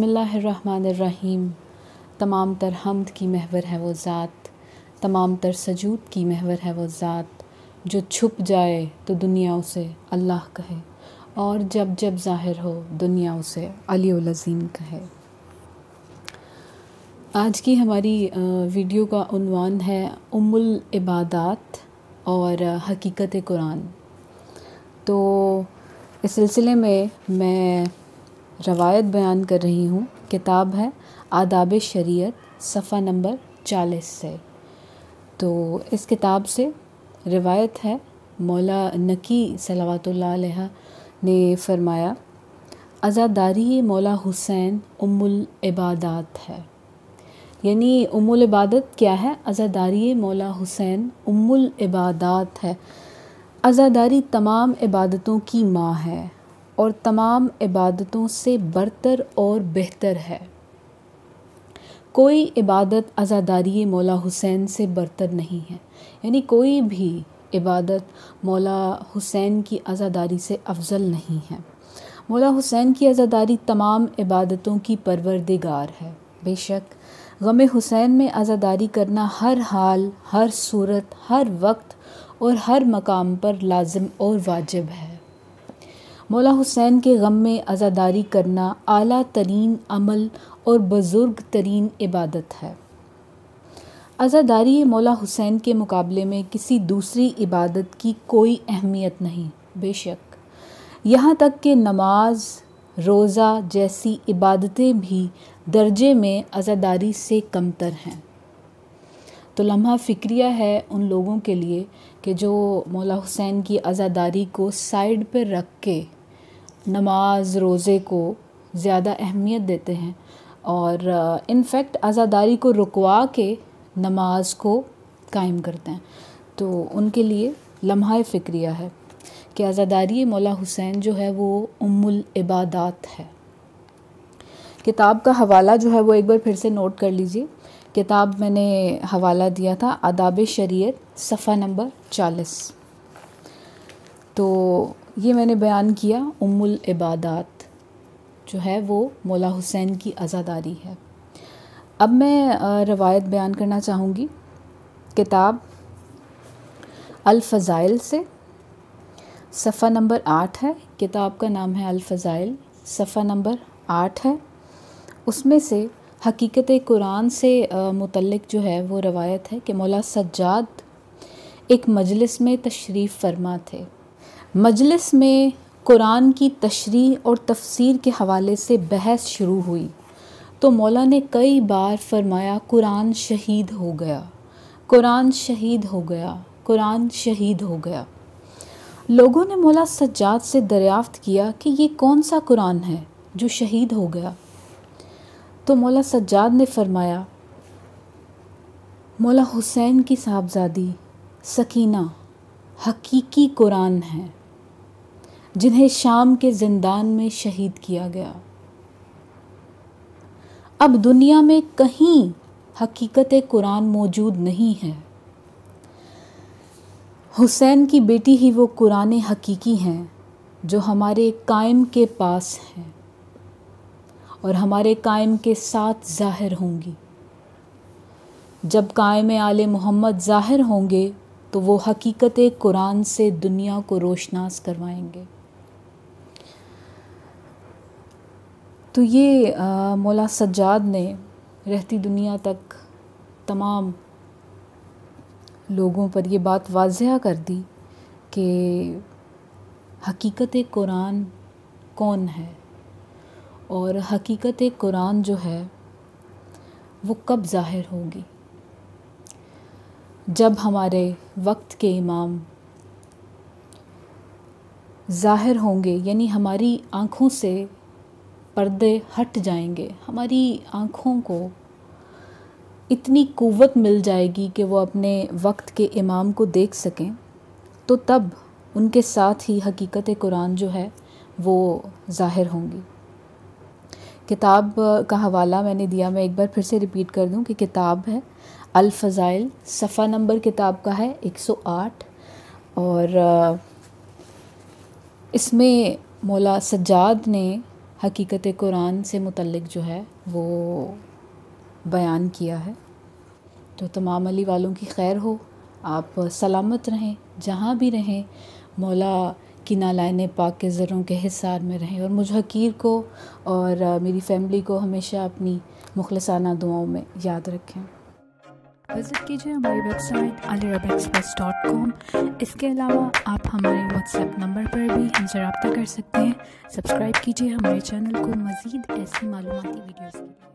बसमीम तमाम तर हमद की महवर है वो ज़ात तमाम तर सजूद की महवर है वो ज़ात जो छुप जाए तो दुनिया उसे अल्लाह कहे और जब जब ज़ाहिर हो दुनिया उसे अलीम कहे आज की हमारी वीडियो का उनवान है उमुल इबादत और हकीकत कुरान तो इस सिलसिले में मैं रवायत बयान कर रही हूँ किताब है आदाब शरीयत सफ़ा नंबर चालीस से तो इस किताब से रिवायत है मौला नकी सलावतुल्लाह ने फरमाया आज़ादारी मौला हुसैन उमुल इबादत है यानी उमुल इबादत क्या है आज़ादारी मौला हुसैन उमुल इबादत है आज़ादारी तमाम इबादतों की माँ है और तमाम इबादतों से बरतर और बेहतर है कोई इबादत आज़ादारी मौला हुसैन से बरतर नहीं है यानी कोई भी इबादत मौला हुसैन की आज़ादारी से अफजल नहीं है मौला हुसैन की आज़ादारी तमाम इबादतों की परवरदिगार है बेशक गम हुसैन में आज़ादारी करना हर हाल हर सूरत हर वक्त और हर मकाम पर लाजम और वाजिब है मौला हुसैन के गम में आज़ादारी करना आला तरीन अमल और बुज़ुर्ग तरीन इबादत है आज़ादारी मौला हुसैन के मुकाबले में किसी दूसरी इबादत की कोई अहमियत नहीं बेशक यहाँ तक कि नमाज रोज़ा जैसी इबादतें भी दर्जे में अज़ादारी से कमतर हैं तो लम्हा फ़िक्रिया है उन लोगों के लिए कि जो मौला हुसैन की आज़ादारी को साइड पर रख के नमाज रोज़े को ज़्यादा अहमियत देते हैं और इनफैक्ट आज़ादारी को रुकवा के नमाज को कायम करते हैं तो उनके लिए लम्हा फ़िक्रिया है कि आज़ादारी मौला हुसैन जो है वो उमुल इबादत है किताब का हवाला जो है वो एक बार फिर से नोट कर लीजिए किताब मैंने हवाला दिया था आदाब शरीयत सफ़ा नंबर चालीस तो ये मैंने बयान किया उमुल इबादात जो है वो मौला हुसैन की आज़ादारी है अब मैं रवायत बयान करना चाहूँगी किताब अलफ़ाइल से सफ़ा नंबर आठ है किताब का नाम है अलफ़ाइल सफ़ा नंबर आठ है उसमें से हकीकत कुरान से मुतलक जो है वो रवायत है कि मौला सज्जाद एक मजलिस में तशरीफ़ फरमा थे मजलिस में कुरान की तशरी और तफसीर के हवाले से बहस शुरू हुई तो मौला ने कई बार फरमाया कुरान शहीद हो गया कुरान शहीद हो गया कुरान शहीद हो गया लोगों ने मौला सज्जाद से दरियाफ़त किया कि ये कौन सा कुरान है जो शहीद हो गया तो मौला सज्जाद ने फरमाया मौला हुसैन की साहबजादी सकीना हकीकी कुरान है जिन्हें शाम के जिंदान में शहीद किया गया अब दुनिया में कहीं हकीकत कुरान मौजूद नहीं है हुसैन की बेटी ही वो कुरान हकीकी हैं जो हमारे कायम के पास हैं और हमारे कायम के साथ ज़ाहिर होंगी जब कायम आल मोहम्मद ज़ाहिर होंगे तो वो हकीकत कुरान से दुनिया को रोशनास करवाएंगे तो ये आ, मौला सज्जाद ने रहती दुनिया तक तमाम लोगों पर ये बात वाजिया कर दी कि हकीकत कुरान कौन है और हकीकत कुरान जो है वो कब ज़ाहिर होगी जब हमारे वक्त के इमाम ज़ाहिर होंगे यानी हमारी आँखों से पर्दे हट जाएंगे हमारी आँखों को इतनी क़वत मिल जाएगी कि वो अपने वक्त के इमाम को देख सकें तो तब उनके साथ ही हकीकत कुरान जो है वो ज़ाहिर होंगी किताब का हवाला मैंने दिया मैं एक बार फिर से रिपीट कर दूं कि किताब है अल फ़ज़ाइल सफ़ा नंबर किताब का है 108 और इसमें मौला सज्जाद ने हकीकत कुरान से मुतलक जो है वो बयान किया है तो तमाम अली वालों की खैर हो आप सलामत रहें जहाँ भी रहें मौला कि नालायन पाक के जरों के हिसार में रहें और मुझ हकीर को और मेरी फैमिली को हमेशा अपनी मुखलसाना दुआओं में याद रखें विज़िट कीजिए हमारी website AliExpress dot com इसके अलावा आप हमारे व्हाट्सएप नंबर पर भी हमसे रबता कर सकते हैं सब्सक्राइब कीजिए हमारे चैनल को मज़ीद ऐसी मालूमती वीडियोज़ के लिए